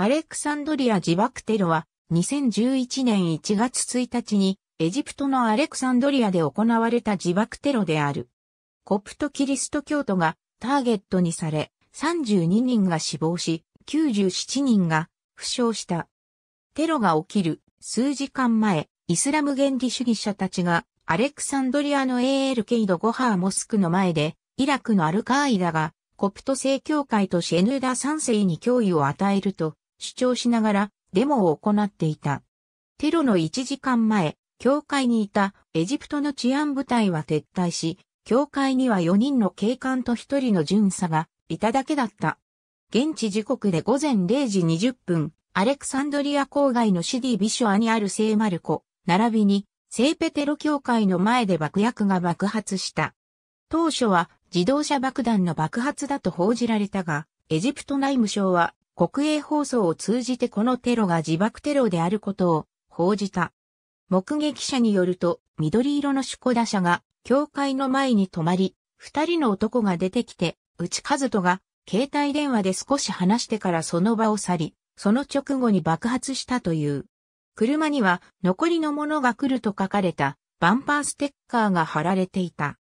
アレクサンドリア自爆テロは2011年1月1日にエジプトのアレクサンドリアで行われた自爆テロである。コプトキリスト教徒がターゲットにされ32人が死亡し97人が負傷した。テロが起きる数時間前、イスラム原理主義者たちがアレクサンドリアの AL ケイド・ゴハーモスクの前で、イラクのアルカーイダが、コプト正教会とシェヌーダ3世に脅威を与えると、主張しながらデモを行っていた。テロの1時間前、教会にいたエジプトの治安部隊は撤退し、教会には4人の警官と1人の巡査がいただけだった。現地時刻で午前0時20分、アレクサンドリア郊外のシディ・ビショアにある聖マルコ、並びに聖ペテロ教会の前で爆薬が爆発した。当初は自動車爆弾の爆発だと報じられたが、エジプト内務省は国営放送を通じてこのテロが自爆テロであることを報じた。目撃者によると、緑色の出庫打者が、教会の前に止まり、二人の男が出てきて、内和人が、携帯電話で少し話してからその場を去り、その直後に爆発したという。車には、残りのものが来ると書かれた、バンパーステッカーが貼られていた。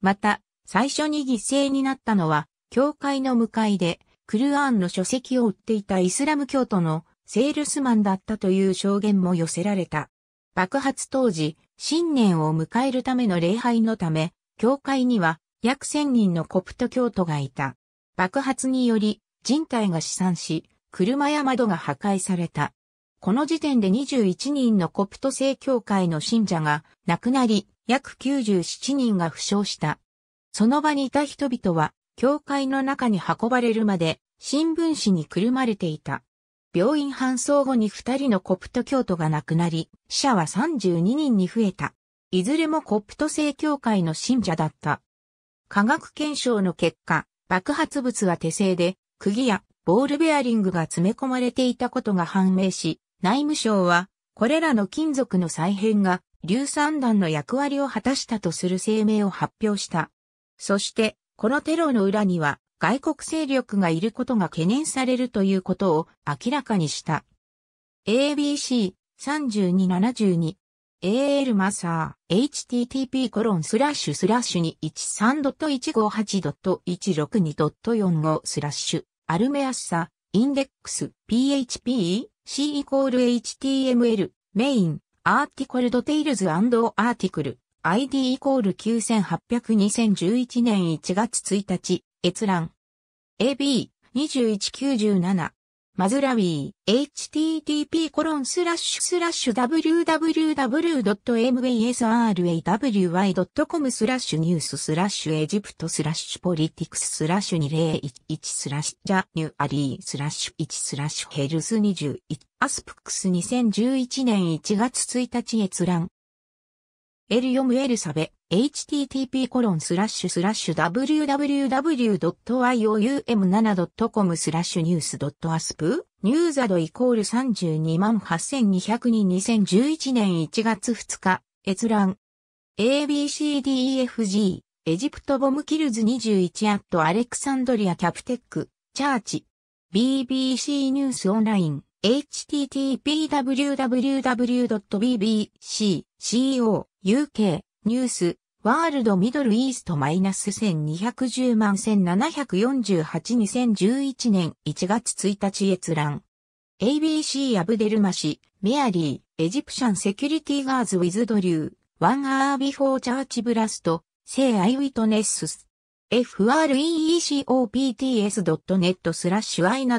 また、最初に犠牲になったのは、教会の向かいで、クルアーンの書籍を売っていたイスラム教徒のセールスマンだったという証言も寄せられた。爆発当時、新年を迎えるための礼拝のため、教会には約千人のコプト教徒がいた。爆発により人体が死産し、車や窓が破壊された。この時点で21人のコプト正教会の信者が亡くなり、約97人が負傷した。その場にいた人々は教会の中に運ばれるまで新聞紙にくるまれていた。病院搬送後に二人のコプト教徒が亡くなり、死者は32人に増えた。いずれもコプト正教会の信者だった。科学検証の結果、爆発物は手製で、釘やボールベアリングが詰め込まれていたことが判明し、内務省は、これらの金属の再編が、硫酸弾の役割を果たしたとする声明を発表した。そして、このテロの裏には外国勢力がいることが懸念されるということを明らかにした。ABC3272 AL マサー http コロンスラッシュスラッシュ213.158.162.45スラッシュアルメアッサインデックス PHP C イコール HTML メインアーティコルドテイルズアーティクル ID イコール98002011年1月1日、閲覧。AB2197。マズラウィー、http コロンスラッシュスラッシュ www.mbsrawy.com スラッシュニューススラッシュエジプトスラッシュポリティクススラッシュ2011スラッシュジャニュアリースラッシュ1スラッシュヘルス21アスプックス2011年1月1日閲覧エルヨムエルサベ、http コロンスラッシュスラッシュ www.ioum7.com スラッシュニュース .asp ニューザドイコール32万8200人2011年1月2日閲覧 ABCDEFG エジプトボムキルズ21アットアレクサンドリアキャプテックチャーチ BBC ニュースオンライン http www.bbc.co UK、ニュース、ワールドミドルイーストマイナス1210万1748 2011年1月1日閲覧。ABC アブデルマシ、メアリー、エジプシャンセキュリティガーズウィズドリュー、ワンアービフォーチャーチブラスト、聖アイウィトネスス。freecopts.net スラッシュアイナ o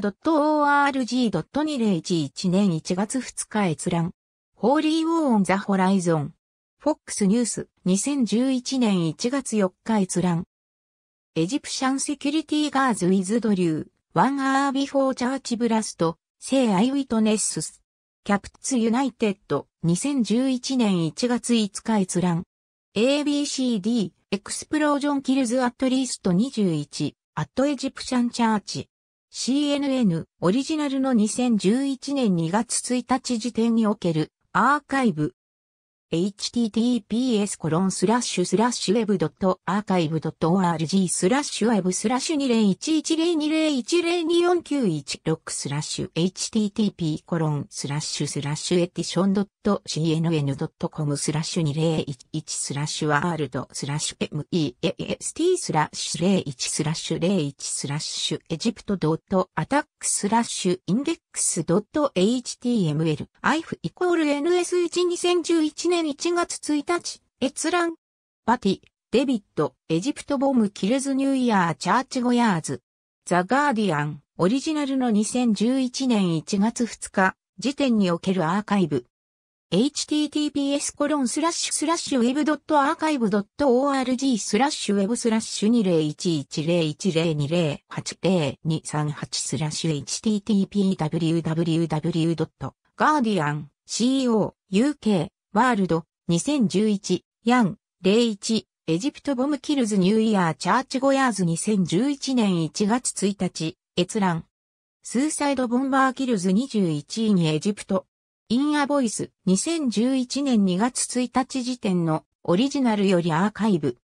r g 2 0 1 1年1月2日閲覧。ホーリーウォーンザホライゾン。FOX ニュース2011年1月4日閲覧。エジプシャンセキュリティガーズウィズドリュー、ワンアービフォーチャーチブラスト、セイアイウィトネッスス。キャプツユナイテッド2011年1月5日閲覧。ABCD エクスプロージョンキルズアットリースト21アットエジプシャンチャーチ CNN オリジナルの2011年2月1日時点におけるアーカイブ https://web.archive.org コロンススララッッシシュュスラッシュ web スラッシュ20110201024916スラッシュ http コロンスラッシュスラッシュエディション .cnn.com スラッシュ2011スラッシュワールドスラッシュ meast スラッシュ01スラッシュ01スラッシュエジプト .attack スラッシュインデック x.html if イコール ns12011 年1月1日閲覧パティデビットエジプトボムキルズニューイヤーチャーチゴヤーズザガーディアンオリジナルの2011年1月2日時点におけるアーカイブ https コロンスラッシュスラッシュ web.archive.org スラッシュ web スラッシュ20110102080238スラッシュ http://www.guardian.co.uk ワールド2011ヤン01エジプトボムキルズニューイヤーチャーチゴヤーズ2011年1月1日閲覧スーサイドボンバーキルズ21位にエジプトインアボイス2011年2月1日時点のオリジナルよりアーカイブ。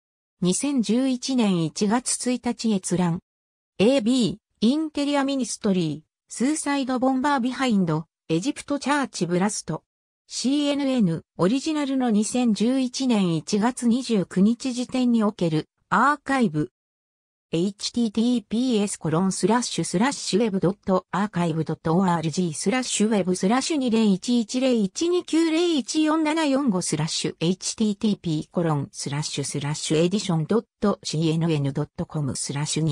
2011年1月1日閲覧。AB、インテリアミニストリー、スーサイドボンバービハインド、エジプトチャーチブラスト。CNN オリジナルの2011年1月29日時点におけるアーカイブ https コロンスラッシュスラッシュ web.archive.org スラッシュ web スラッシュ20110129014745スラッシュ http コロンスラッシュスラッシュエディション .cnn.com スラッシュ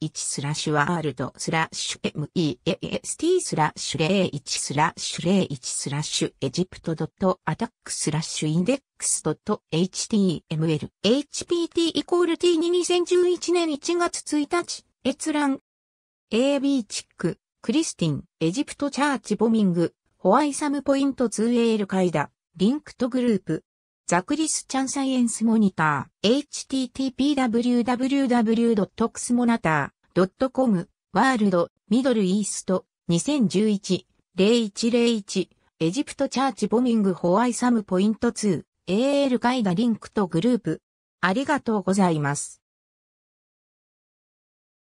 2011スラッシュワールドスラッシュ meast スラッシュ01スラッシュ01スラッシュエジプト .attack スラッシュインデッ t e x h t m l hpt イコール t22011 年1月1日閲覧 AB チッククリスティンエジプトチャーチボミングホワイサムポイント 2AL 階だリンクトグループザクリスチャンサイエンスモニター http://www.xmonitor.com ワールドミドルイースト2011-0101エジプトチャーチボミングホワイサムポイント2 AL ガイダリンクとグループ。ありがとうございます。